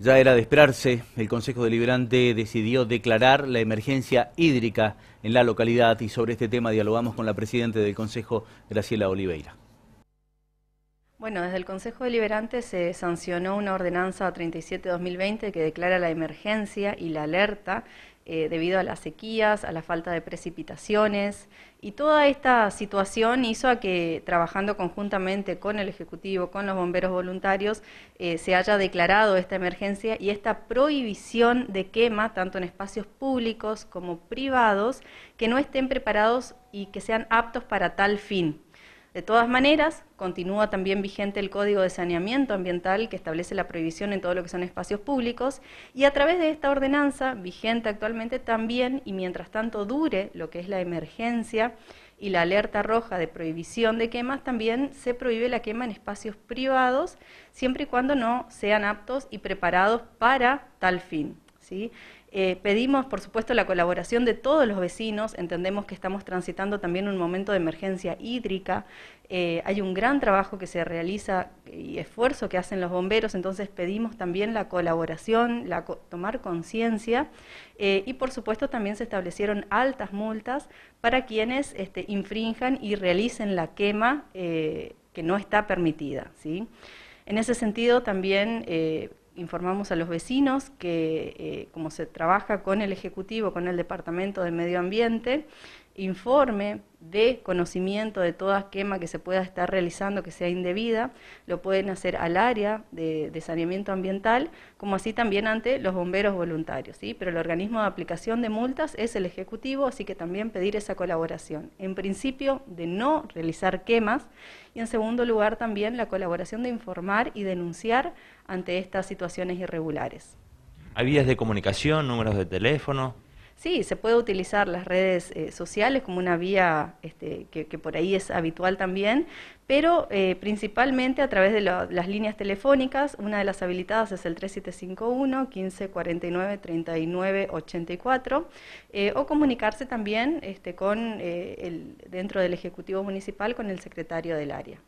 Ya era de esperarse, el Consejo Deliberante decidió declarar la emergencia hídrica en la localidad y sobre este tema dialogamos con la Presidenta del Consejo, Graciela Oliveira. Bueno, desde el Consejo Deliberante se sancionó una ordenanza 37-2020 que declara la emergencia y la alerta eh, debido a las sequías, a la falta de precipitaciones y toda esta situación hizo a que trabajando conjuntamente con el Ejecutivo, con los bomberos voluntarios, eh, se haya declarado esta emergencia y esta prohibición de quema tanto en espacios públicos como privados que no estén preparados y que sean aptos para tal fin. De todas maneras, continúa también vigente el Código de Saneamiento Ambiental que establece la prohibición en todo lo que son espacios públicos y a través de esta ordenanza vigente actualmente también y mientras tanto dure lo que es la emergencia y la alerta roja de prohibición de quemas, también se prohíbe la quema en espacios privados siempre y cuando no sean aptos y preparados para tal fin. Eh, pedimos, por supuesto, la colaboración de todos los vecinos, entendemos que estamos transitando también un momento de emergencia hídrica, eh, hay un gran trabajo que se realiza y esfuerzo que hacen los bomberos, entonces pedimos también la colaboración, tomar conciencia eh, y, por supuesto, también se establecieron altas multas para quienes este, infrinjan y realicen la quema que no está permitida. En ese sentido, también informamos a los vecinos que eh, como se trabaja con el Ejecutivo, con el Departamento de Medio Ambiente, informe de conocimiento de toda quema que se pueda estar realizando que sea indebida, lo pueden hacer al área de, saneamiento ambiental, como así también ante los bomberos voluntarios. ¿sí? Pero el organismo de aplicación de multas es el Ejecutivo, así que también pedir esa colaboración. En principio, de no realizar quemas y en segundo lugar también la colaboración de informar y denunciar ante estas situaciones irregulares. ¿Hay vías de comunicación, números de teléfono? Sí, se puede utilizar las redes eh, sociales como una vía este, que, por ahí es habitual también, pero eh, principalmente a través de las líneas telefónicas, una de las habilitadas es el 3751 1549 3984, o comunicarse también este, con, eh, dentro del Ejecutivo Municipal con el secretario del área.